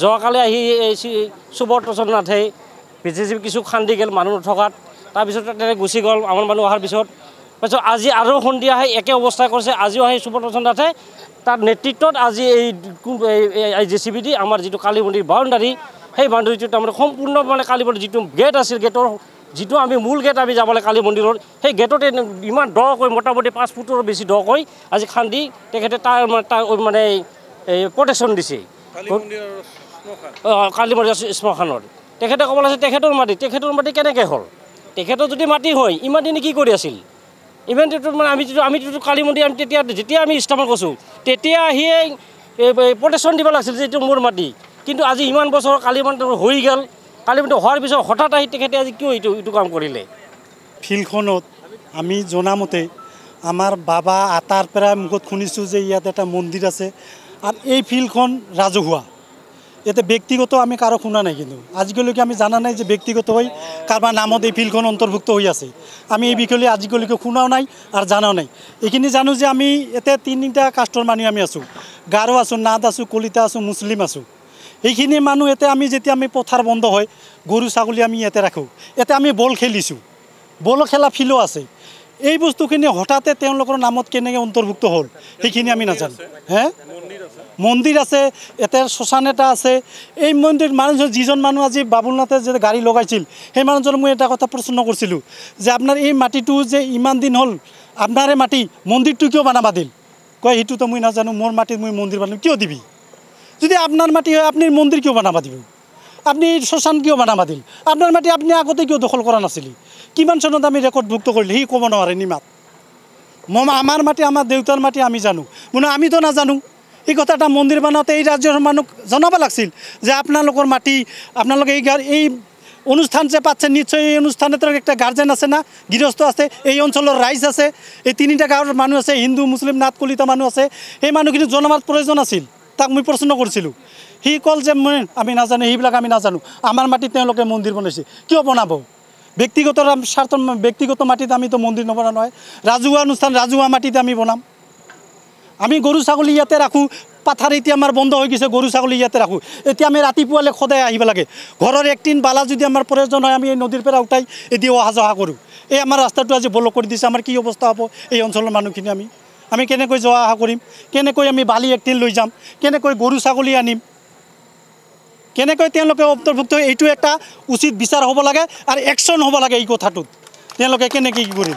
যোৱাকালি আহি এই সুবৰ্তচন নাথে বি জে চি কিছু খান্দি গ'ল মানুহ নথকাত তাৰপিছত তাতে গুচি গ'ল আমাৰ মানুহ অহাৰ পিছত তাৰপিছত আজি আৰু সন্ধিয়া আহে একে অৱস্থা কৰিছে আজিও আহি সুবৰ্তচন নাথে তাৰ নেতৃত্বত আজি এই জে চি বি দি আমাৰ যিটো কালী মন্দিৰ বাউণ্ডাৰী সেই বাউণ্ডাৰীটো তাৰমানে সম্পূৰ্ণ মানে কালী মন্দিৰ যিটো গেট আছিল গেটৰ যিটো আমি মূল গেট আমি যাব লাগে কালী মন্দিৰৰ সেই গেটতে ইমান দকৈ মোটামুটি পাঁচ ফুটৰ বেছি দকৈ আজি খান্দি তেখেতে তাৰ তাৰ মানে এই প্ৰটেকশ্যন দিছে কালি শ্মশানৰ তেখেতে ক'ব আছে তেখেতৰ মাটি তেখেতৰ মাটি কেনেকৈ হ'ল তেখেতৰ যদি মাটি হয় ইমান দিনে কি কৰি আছিল ইমান দিনটোত মানে আমি যিটো আমি যিটো কালী মন্দিৰ আমি তেতিয়া যেতিয়া আমি স্থাপন কৰিছোঁ তেতিয়া আহিয়ে প্ৰটেকশ্যন দিব লাগিছিল যে এইটো মোৰ মাটি কিন্তু আজি ইমান বছৰ কালী মন্দিৰ হৈ গ'ল কালী মন্দিৰ হোৱাৰ পিছত হঠাৎ আহি তেখেতে আজি কিয় এইটো এইটো কাম কৰিলে ফিল্ডখনত আমি জনামতে আমাৰ বাবা আটাৰ পৰা মুখত শুনিছোঁ যে ইয়াত এটা মন্দিৰ আছে আৰু এই ফিল্ডখন ৰাজহুৱা এতে ব্যক্তিগত আমি কারো শুনা নাই কিন্তু আজিকালে আমি জানা নাই যে ব্যক্তিগত হয়ে কারবার নামত এই ফিল্ড অন্তর্ভুক্ত হয়ে আছে আমি এই বিষয়ে আজিকালে শুনাও নাই আর জানাও নাই এইখানে জানো যে আমি এতে তিনটা কাষ্টর মানুষ আমি আছো গারো আছো নাদ আছো কলিতা আছো মুসলিম আছো এইখানে মানুষ এতে আমি যেতে আমি পথার বন্ধ হয় গরু ছাগলী আমি এতে রাখো এতে আমি বল খেলিছো বল খেলা ফিলো আছে এই বস্তুখিনি হঠাৎ নামত কেনেকে অন্তর্ভুক্ত হল সেইখিনি আমি নাজানো হ্যাঁ মন্দিৰ আছে ইয়াতে শ্মশান এটা আছে এই মন্দিৰ মানুহজন যিজন মানুহ আজি বাবুলনাথে যে গাড়ী লগাইছিল সেই মানুহজনক মই এটা কথা প্ৰশ্ন কৰিছিলোঁ যে আপোনাৰ এই মাটিটো যে ইমান দিন হ'ল আপোনাৰে মাটি মন্দিৰটো কিয় বনাবা দিল কয় সেইটোতো মই নাজানো মোৰ মাটিত মই মন্দিৰ বনাম কিয় দিবি যদি আপোনাৰ মাটি হয় আপুনি মন্দিৰ কিয় বনাবা দিব আপুনি শ্মশান কিয় বনাবা দিল আপোনাৰ মাটি আপুনি আগতে কিয় দখল কৰা নাছিল কিমান চনত আমি ৰেকৰ্ডভুক্ত কৰিলোঁ সি ক'ব নোৱাৰে নিমাত মই আমাৰ মাটি আমাৰ দেউতাৰ মাটি আমি জানো মানে আমিতো নাজানো এই কথা এটা মন্দিৰ বানাওঁতে এই ৰাজ্যৰ মানুহ জনাব লাগিছিল যে আপোনালোকৰ মাটি আপোনালোকে এই এই অনুষ্ঠান যে পাতছে নিশ্চয় এই অনুষ্ঠানত একটা গাৰ্জেন আছে না গৃহস্থ আছে এই অঞ্চলৰ ৰাইজ আছে এই তিনিটা গাঁৱৰ মানুহ আছে হিন্দু মুছলিম নাথ কলিতা মানুহ আছে সেই মানুহখিনিক জনাবৰ প্ৰয়োজন আছিল তাক মই প্ৰশ্ন কৰিছিলোঁ সি কল যে মই আমি নাজানো সেইবিলাক আমি নাজানো আমাৰ মাটিত তেওঁলোকে মন্দিৰ বনাইছে কিয় বনাব ব্যক্তিগত স্বাৰ্থ ব্যক্তিগত মাটিত আমিতো মন্দিৰ নবনা নহয় ৰাজহুৱা অনুষ্ঠান ৰাজহুৱা মাটিতে আমি বনাম আমি গৰু ছাগলী ইয়াতে ৰাখোঁ পাথাৰ এতিয়া আমাৰ বন্ধ হৈ গৈছে গৰু ছাগলী ইয়াতে ৰাখোঁ এতিয়া আমি ৰাতিপুৱালে সদায় আহিব লাগে ঘৰৰ একদিন বালা যদি আমাৰ প্ৰয়োজন হয় আমি এই নদীৰ পৰা উঠাই এদি অহা যোৱা কৰোঁ এই আমাৰ ৰাস্তাটো আজি বলক কৰি দিছে আমাৰ কি অৱস্থা হ'ব এই অঞ্চলৰ মানুহখিনি আমি আমি কেনেকৈ যোৱা অহা কৰিম কেনেকৈ আমি বালি একদিন লৈ যাম কেনেকৈ গৰু ছাগলী আনিম কেনেকৈ তেওঁলোকে অন্তৰ্ভুক্ত এইটো এটা উচিত বিচাৰ হ'ব লাগে আৰু একশ্যন হ'ব লাগে এই কথাটোত তেওঁলোকে কেনেকৈ কি কৰিম